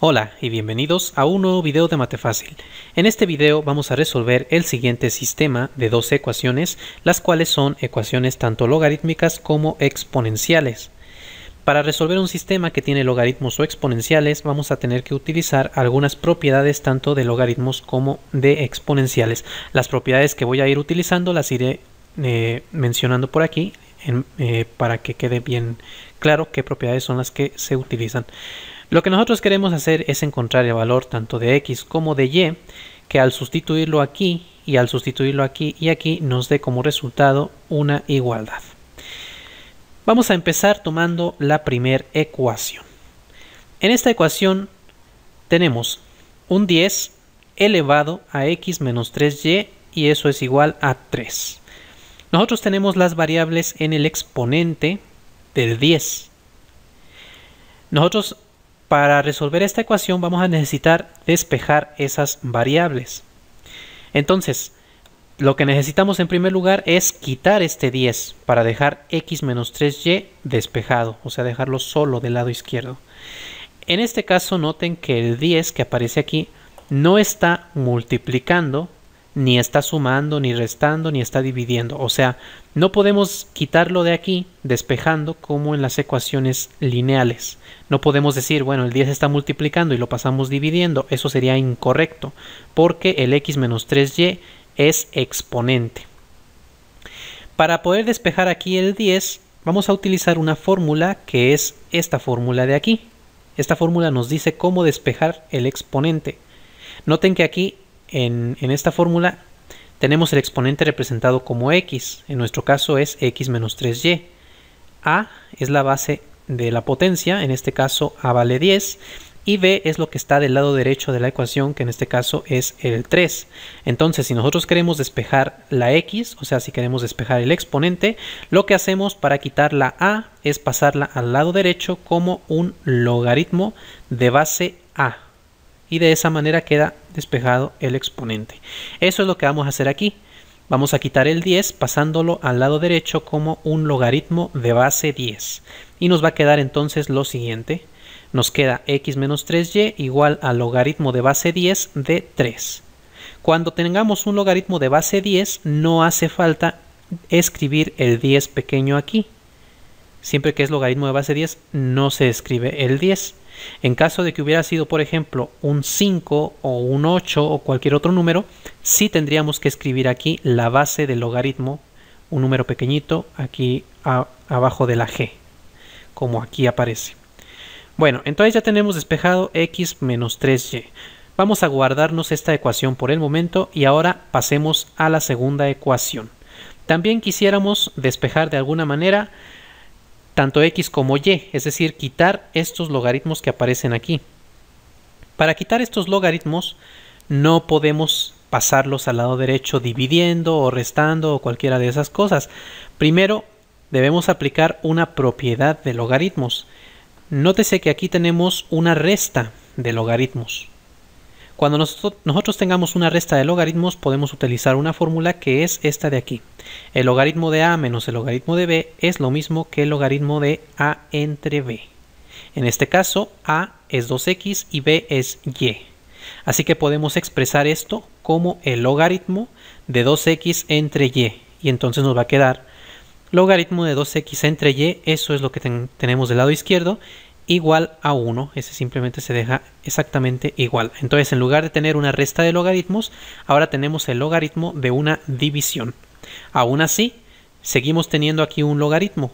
Hola y bienvenidos a un nuevo video de Mate Fácil. En este video vamos a resolver el siguiente sistema de dos ecuaciones, las cuales son ecuaciones tanto logarítmicas como exponenciales. Para resolver un sistema que tiene logaritmos o exponenciales vamos a tener que utilizar algunas propiedades tanto de logaritmos como de exponenciales. Las propiedades que voy a ir utilizando las iré eh, mencionando por aquí eh, para que quede bien claro qué propiedades son las que se utilizan. Lo que nosotros queremos hacer es encontrar el valor tanto de x como de y, que al sustituirlo aquí y al sustituirlo aquí y aquí nos dé como resultado una igualdad. Vamos a empezar tomando la primera ecuación. En esta ecuación tenemos un 10 elevado a x menos 3y y eso es igual a 3. Nosotros tenemos las variables en el exponente del 10. Nosotros para resolver esta ecuación vamos a necesitar despejar esas variables. Entonces, lo que necesitamos en primer lugar es quitar este 10 para dejar x menos 3y despejado, o sea, dejarlo solo del lado izquierdo. En este caso noten que el 10 que aparece aquí no está multiplicando ni está sumando, ni restando, ni está dividiendo. O sea, no podemos quitarlo de aquí despejando como en las ecuaciones lineales. No podemos decir, bueno, el 10 está multiplicando y lo pasamos dividiendo. Eso sería incorrecto, porque el x menos 3y es exponente. Para poder despejar aquí el 10, vamos a utilizar una fórmula que es esta fórmula de aquí. Esta fórmula nos dice cómo despejar el exponente. Noten que aquí en, esta fórmula tenemos el exponente representado como x, en nuestro caso es x menos 3y. a es la base de la potencia, en este caso a vale 10, y b es lo que está del lado derecho de la ecuación, que en este caso es el 3. Entonces, si nosotros queremos despejar la x, o sea, si queremos despejar el exponente, lo que hacemos para quitar la a es pasarla al lado derecho como un logaritmo de base a y de esa manera queda despejado el exponente. Eso es lo que vamos a hacer aquí. Vamos a quitar el 10 pasándolo al lado derecho como un logaritmo de base 10. Y nos va a quedar entonces lo siguiente. Nos queda x menos 3y igual al logaritmo de base 10 de 3. Cuando tengamos un logaritmo de base 10 no hace falta escribir el 10 pequeño aquí. Siempre que es logaritmo de base 10 no se escribe el 10. En caso de que hubiera sido, por ejemplo, un 5 o un 8 o cualquier otro número, sí tendríamos que escribir aquí la base del logaritmo, un número pequeñito, aquí abajo de la g, como aquí aparece. Bueno, entonces ya tenemos despejado x menos 3y. Vamos a guardarnos esta ecuación por el momento y ahora pasemos a la segunda ecuación. También quisiéramos despejar de alguna manera tanto x como y, es decir, quitar estos logaritmos que aparecen aquí. Para quitar estos logaritmos no podemos pasarlos al lado derecho dividiendo o restando o cualquiera de esas cosas. Primero debemos aplicar una propiedad de logaritmos. Nótese que aquí tenemos una resta de logaritmos. Cuando nosotros tengamos una resta de logaritmos, podemos utilizar una fórmula que es esta de aquí. El logaritmo de A menos el logaritmo de B es lo mismo que el logaritmo de A entre B. En este caso, A es 2x y B es y. Así que podemos expresar esto como el logaritmo de 2x entre y. Y entonces nos va a quedar logaritmo de 2x entre y, eso es lo que tenemos del lado izquierdo, igual a 1, ese simplemente se deja exactamente igual. Entonces, en lugar de tener una resta de logaritmos, ahora tenemos el logaritmo de una división. Aún así, seguimos teniendo aquí un logaritmo.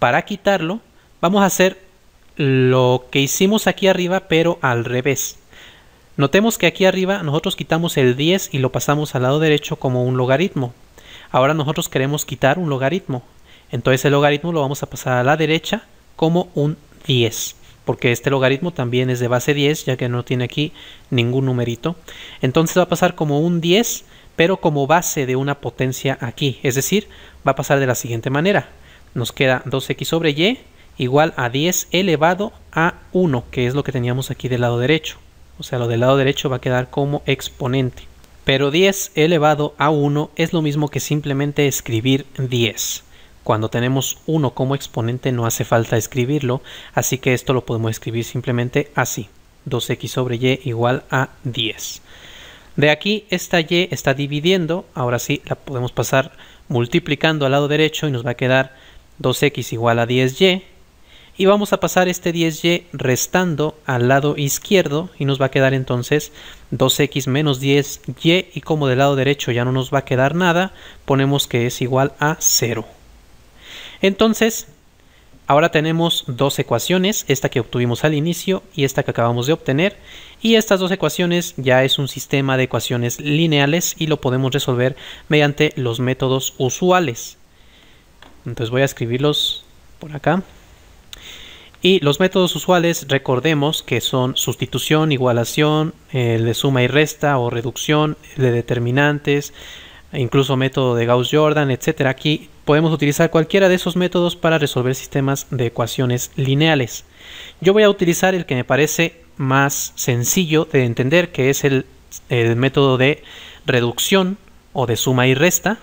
Para quitarlo, vamos a hacer lo que hicimos aquí arriba, pero al revés. Notemos que aquí arriba nosotros quitamos el 10 y lo pasamos al lado derecho como un logaritmo. Ahora nosotros queremos quitar un logaritmo. Entonces el logaritmo lo vamos a pasar a la derecha como un 10, porque este logaritmo también es de base 10, ya que no tiene aquí ningún numerito. Entonces va a pasar como un 10, pero como base de una potencia aquí, es decir, va a pasar de la siguiente manera. Nos queda 2x sobre y igual a 10 elevado a 1, que es lo que teníamos aquí del lado derecho. O sea, lo del lado derecho va a quedar como exponente. Pero 10 elevado a 1 es lo mismo que simplemente escribir 10. Cuando tenemos 1 como exponente no hace falta escribirlo, así que esto lo podemos escribir simplemente así. 2x sobre y igual a 10. De aquí esta y está dividiendo, ahora sí la podemos pasar multiplicando al lado derecho y nos va a quedar 2x igual a 10y. Y vamos a pasar este 10y restando al lado izquierdo y nos va a quedar entonces 2x menos 10y y como del lado derecho ya no nos va a quedar nada, ponemos que es igual a 0. Entonces, ahora tenemos dos ecuaciones, esta que obtuvimos al inicio y esta que acabamos de obtener. Y estas dos ecuaciones ya es un sistema de ecuaciones lineales y lo podemos resolver mediante los métodos usuales. Entonces voy a escribirlos por acá. Y los métodos usuales, recordemos que son sustitución, igualación, de eh, suma y resta o reducción, de determinantes, incluso método de Gauss-Jordan, etc. Aquí podemos utilizar cualquiera de esos métodos para resolver sistemas de ecuaciones lineales. Yo voy a utilizar el que me parece más sencillo de entender, que es el, método de reducción o de suma y resta.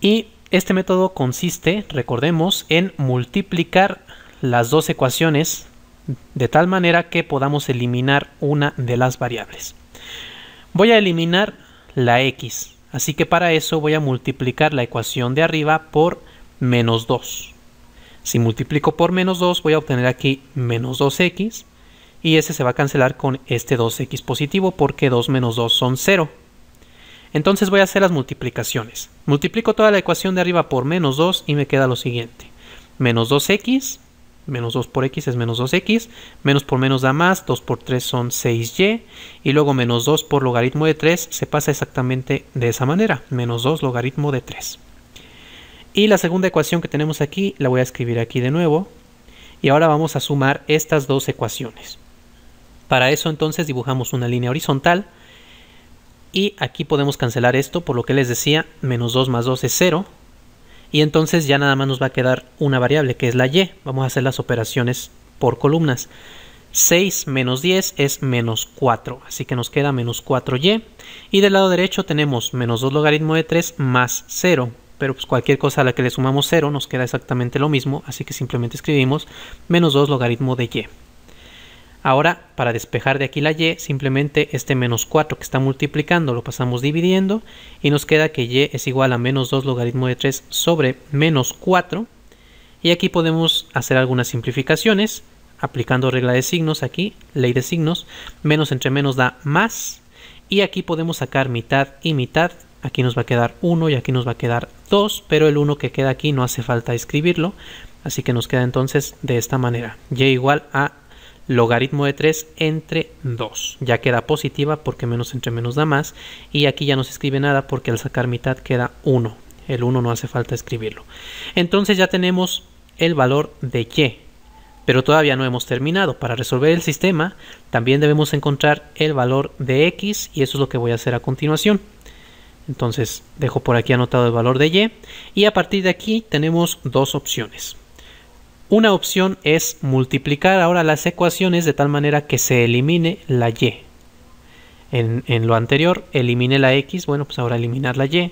Y este método consiste, recordemos, en multiplicar las dos ecuaciones de tal manera que podamos eliminar una de las variables. Voy a eliminar la x Así que para eso voy a multiplicar la ecuación de arriba por menos 2. Si multiplico por menos 2 voy a obtener aquí menos 2x y ese se va a cancelar con este 2x positivo porque 2 menos 2 son 0. Entonces voy a hacer las multiplicaciones. Multiplico toda la ecuación de arriba por menos 2 y me queda lo siguiente. Menos 2x menos 2 por x es menos 2x, menos por menos da más, 2 por 3 son 6y, y luego menos 2 por logaritmo de 3 se pasa exactamente de esa manera, menos 2 logaritmo de 3. Y la segunda ecuación que tenemos aquí la voy a escribir aquí de nuevo, y ahora vamos a sumar estas dos ecuaciones. Para eso entonces dibujamos una línea horizontal, y aquí podemos cancelar esto, por lo que les decía, menos 2 más 2 es 0, y entonces ya nada más nos va a quedar una variable que es la y. Vamos a hacer las operaciones por columnas. 6 menos 10 es menos 4, así que nos queda menos 4y. Y del lado derecho tenemos menos 2 logaritmo de 3 más 0, pero pues, cualquier cosa a la que le sumamos 0 nos queda exactamente lo mismo, así que simplemente escribimos menos 2 logaritmo de y. Ahora, para despejar de aquí la y, simplemente este menos 4 que está multiplicando lo pasamos dividiendo y nos queda que y es igual a menos 2 logaritmo de 3 sobre menos 4. Y aquí podemos hacer algunas simplificaciones aplicando regla de signos aquí, ley de signos, menos entre menos da más. Y aquí podemos sacar mitad y mitad, aquí nos va a quedar 1 y aquí nos va a quedar 2, pero el 1 que queda aquí no hace falta escribirlo, así que nos queda entonces de esta manera, y igual a logaritmo de 3 entre 2. Ya queda positiva porque menos entre menos da más. Y aquí ya no se escribe nada porque al sacar mitad queda 1. El 1 no hace falta escribirlo. Entonces ya tenemos el valor de y. Pero todavía no hemos terminado. Para resolver el sistema también debemos encontrar el valor de x y eso es lo que voy a hacer a continuación. Entonces dejo por aquí anotado el valor de y y a partir de aquí tenemos dos opciones. Una opción es multiplicar ahora las ecuaciones de tal manera que se elimine la y. En, lo anterior eliminé la x, bueno pues ahora eliminar la y.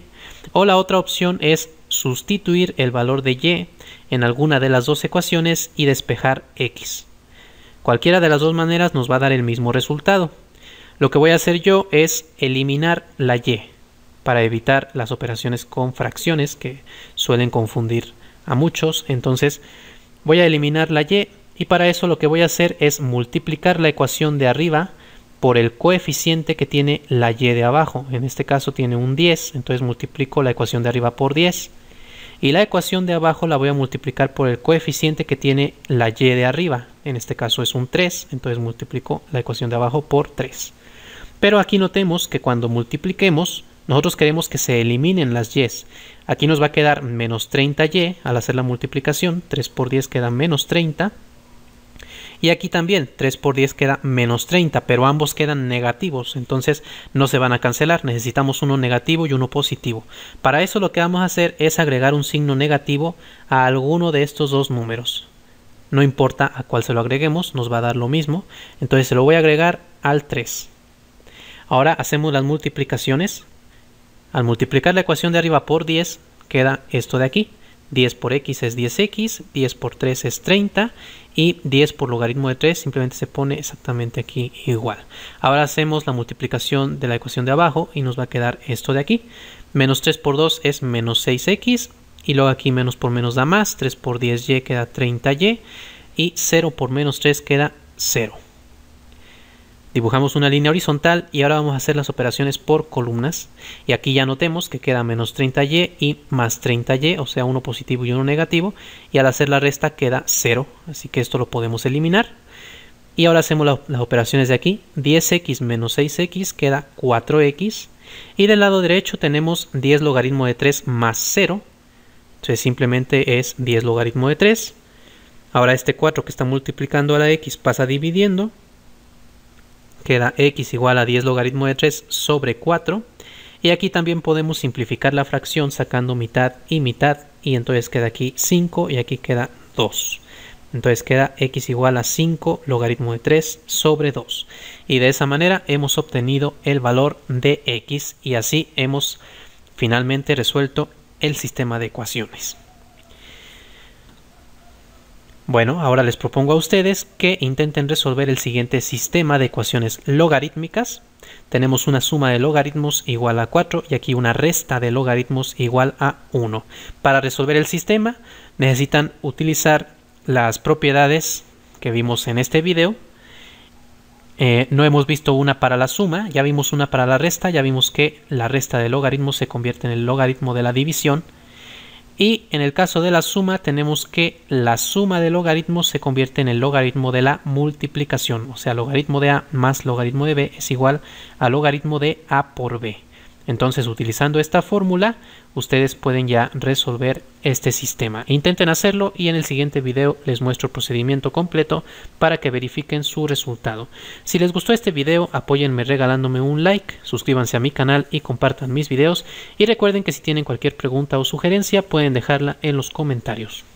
O la otra opción es sustituir el valor de y en alguna de las dos ecuaciones y despejar x. Cualquiera de las dos maneras nos va a dar el mismo resultado. Lo que voy a hacer yo es eliminar la y para evitar las operaciones con fracciones que suelen confundir a muchos. Entonces Voy a eliminar la y y para eso lo que voy a hacer es multiplicar la ecuación de arriba por el coeficiente que tiene la y de abajo. En este caso tiene un 10, entonces multiplico la ecuación de arriba por 10. Y la ecuación de abajo la voy a multiplicar por el coeficiente que tiene la y de arriba. En este caso es un 3, entonces multiplico la ecuación de abajo por 3. Pero aquí notemos que cuando multipliquemos nosotros queremos que se eliminen las y, Aquí nos va a quedar menos 30y al hacer la multiplicación. 3 por 10 queda menos 30. Y aquí también 3 por 10 queda menos 30, pero ambos quedan negativos, entonces no se van a cancelar, necesitamos uno negativo y uno positivo. Para eso lo que vamos a hacer es agregar un signo negativo a alguno de estos dos números. No importa a cuál se lo agreguemos, nos va a dar lo mismo, entonces se lo voy a agregar al 3. Ahora hacemos las multiplicaciones, al multiplicar la ecuación de arriba por 10, queda esto de aquí. 10 por x es 10x, 10 por 3 es 30 y 10 por logaritmo de 3 simplemente se pone exactamente aquí igual. Ahora hacemos la multiplicación de la ecuación de abajo y nos va a quedar esto de aquí. Menos 3 por 2 es menos 6x y luego aquí menos por menos da más, 3 por 10y queda 30y y 0 por menos 3 queda 0. Dibujamos una línea horizontal y ahora vamos a hacer las operaciones por columnas. Y aquí ya notemos que queda menos 30y y más 30y, o sea, uno positivo y uno negativo. Y al hacer la resta queda 0, así que esto lo podemos eliminar. Y ahora hacemos las operaciones de aquí. 10x menos 6x queda 4x. Y del lado derecho tenemos 10 logaritmo de 3 más 0. Entonces simplemente es 10 logaritmo de 3. Ahora este 4 que está multiplicando a la x pasa dividiendo queda x igual a 10 logaritmo de 3 sobre 4. Y aquí también podemos simplificar la fracción sacando mitad y mitad. Y entonces queda aquí 5 y aquí queda 2. Entonces queda x igual a 5 logaritmo de 3 sobre 2. Y de esa manera hemos obtenido el valor de x y así hemos finalmente resuelto el sistema de ecuaciones. Bueno, ahora les propongo a ustedes que intenten resolver el siguiente sistema de ecuaciones logarítmicas. Tenemos una suma de logaritmos igual a 4 y aquí una resta de logaritmos igual a 1. Para resolver el sistema necesitan utilizar las propiedades que vimos en este video. Eh, no hemos visto una para la suma, ya vimos una para la resta, ya vimos que la resta de logaritmos se convierte en el logaritmo de la división y en el caso de la suma tenemos que la suma de logaritmos se convierte en el logaritmo de la multiplicación. O sea, logaritmo de A más logaritmo de B es igual a logaritmo de A por B. Entonces utilizando esta fórmula ustedes pueden ya resolver este sistema. Intenten hacerlo y en el siguiente video les muestro el procedimiento completo para que verifiquen su resultado. Si les gustó este video apóyenme regalándome un like, suscríbanse a mi canal y compartan mis videos y recuerden que si tienen cualquier pregunta o sugerencia pueden dejarla en los comentarios.